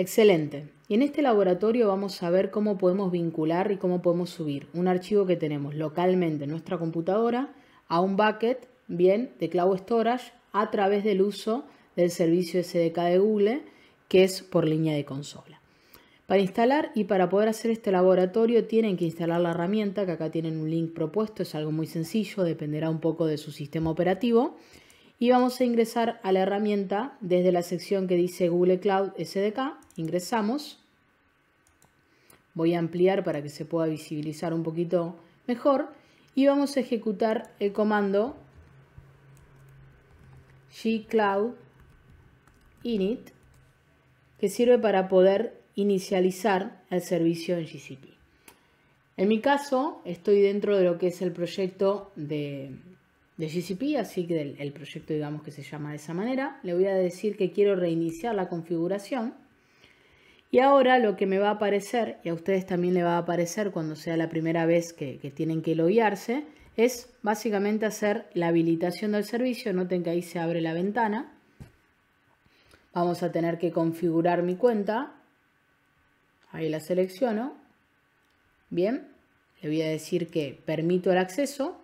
Excelente. Y en este laboratorio vamos a ver cómo podemos vincular y cómo podemos subir un archivo que tenemos localmente en nuestra computadora a un bucket, bien, de Cloud Storage a través del uso del servicio SDK de Google, que es por línea de consola. Para instalar y para poder hacer este laboratorio tienen que instalar la herramienta, que acá tienen un link propuesto, es algo muy sencillo, dependerá un poco de su sistema operativo y vamos a ingresar a la herramienta desde la sección que dice Google Cloud SDK. Ingresamos. Voy a ampliar para que se pueda visibilizar un poquito mejor. Y vamos a ejecutar el comando gcloud init que sirve para poder inicializar el servicio en GCP. En mi caso, estoy dentro de lo que es el proyecto de, de GCP, así que el, proyecto digamos que se llama de esa manera. Le voy a decir que quiero reiniciar la configuración. Y ahora lo que me va a aparecer, y a ustedes también le va a aparecer cuando sea la primera vez que, que tienen que loguearse, es básicamente hacer la habilitación del servicio. Noten que ahí se abre la ventana. Vamos a tener que configurar mi cuenta. Ahí la selecciono. Bien, le voy a decir que permito el acceso.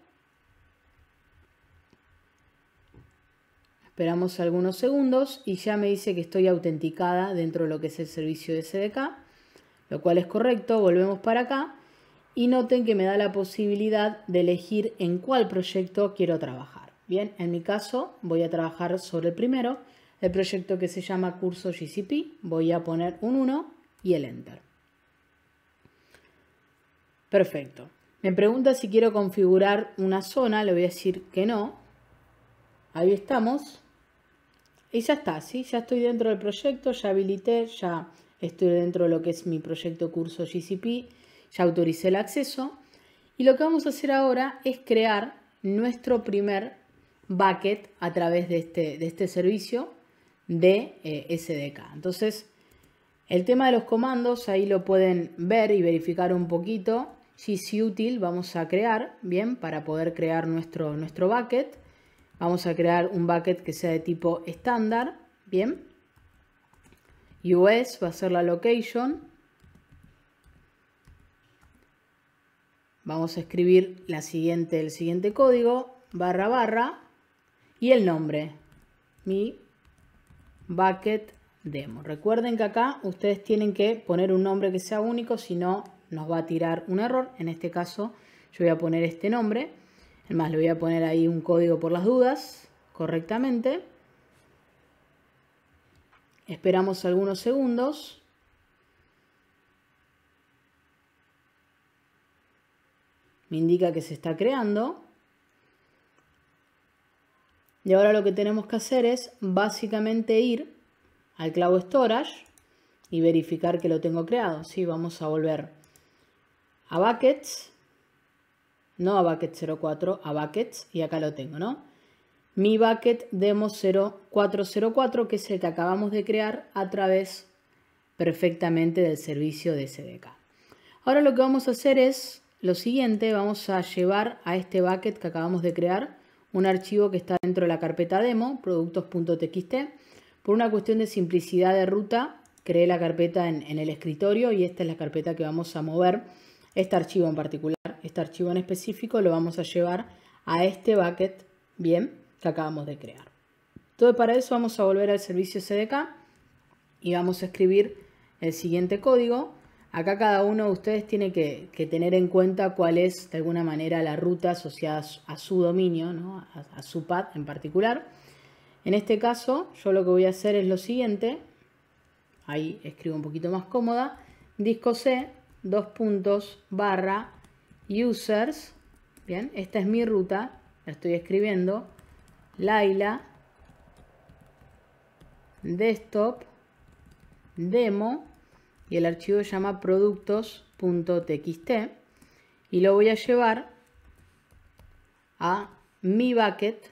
Esperamos algunos segundos y ya me dice que estoy autenticada dentro de lo que es el servicio de SDK, lo cual es correcto. Volvemos para acá y noten que me da la posibilidad de elegir en cuál proyecto quiero trabajar. Bien, en mi caso voy a trabajar sobre el primero, el proyecto que se llama Curso GCP. Voy a poner un 1 y el Enter. Perfecto. Me pregunta si quiero configurar una zona, le voy a decir que no. Ahí estamos. Y ya está, ya estoy dentro del proyecto, ya habilité, ya estoy dentro de lo que es mi proyecto curso GCP, ya autoricé el acceso. Y lo que vamos a hacer ahora es crear nuestro primer bucket a través de este, de este servicio de eh, SDK. Entonces, el tema de los comandos, ahí lo pueden ver y verificar un poquito. Si es útil, vamos a crear, bien, para poder crear nuestro, nuestro bucket. Vamos a crear un bucket que sea de tipo estándar, ¿bien? US va a ser la location. Vamos a escribir la siguiente, el siguiente código, barra barra, y el nombre, mi bucket demo. Recuerden que acá ustedes tienen que poner un nombre que sea único, si no nos va a tirar un error. En este caso yo voy a poner este nombre. Además, le voy a poner ahí un código por las dudas, correctamente. Esperamos algunos segundos. Me indica que se está creando. Y ahora lo que tenemos que hacer es básicamente ir al clavo storage y verificar que lo tengo creado. Sí, vamos a volver a buckets no a bucket04, a buckets, y acá lo tengo, ¿no? Mi bucket demo 0404, que es el que acabamos de crear a través perfectamente del servicio de SDK. Ahora lo que vamos a hacer es lo siguiente, vamos a llevar a este bucket que acabamos de crear un archivo que está dentro de la carpeta demo, productos.txt. Por una cuestión de simplicidad de ruta, creé la carpeta en, en el escritorio y esta es la carpeta que vamos a mover, este archivo en particular. Este archivo en específico lo vamos a llevar a este bucket, bien, que acabamos de crear. Entonces para eso vamos a volver al servicio CDK y vamos a escribir el siguiente código. Acá cada uno de ustedes tiene que, tener en cuenta cuál es de alguna manera la ruta asociada a su dominio, ¿no? a, su pad en particular. En este caso yo lo que voy a hacer es lo siguiente, ahí escribo un poquito más cómoda, disco C, dos puntos, barra, users, bien, esta es mi ruta, la estoy escribiendo, Laila, desktop, demo, y el archivo se llama productos.txt, y lo voy a llevar a mi bucket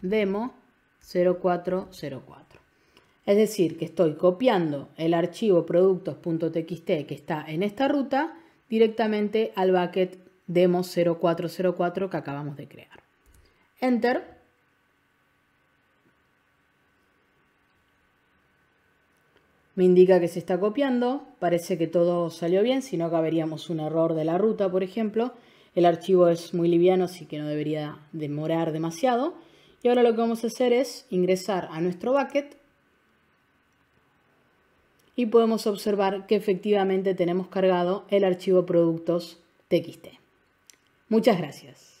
demo 0404. Es decir, que estoy copiando el archivo productos.txt que está en esta ruta directamente al bucket demo 0404 que acabamos de crear. Enter. Me indica que se está copiando, parece que todo salió bien, si no caberíamos un error de la ruta, por ejemplo. El archivo es muy liviano, así que no debería demorar demasiado. Y ahora lo que vamos a hacer es ingresar a nuestro bucket y podemos observar que efectivamente tenemos cargado el archivo productos.txt. Muchas gracias.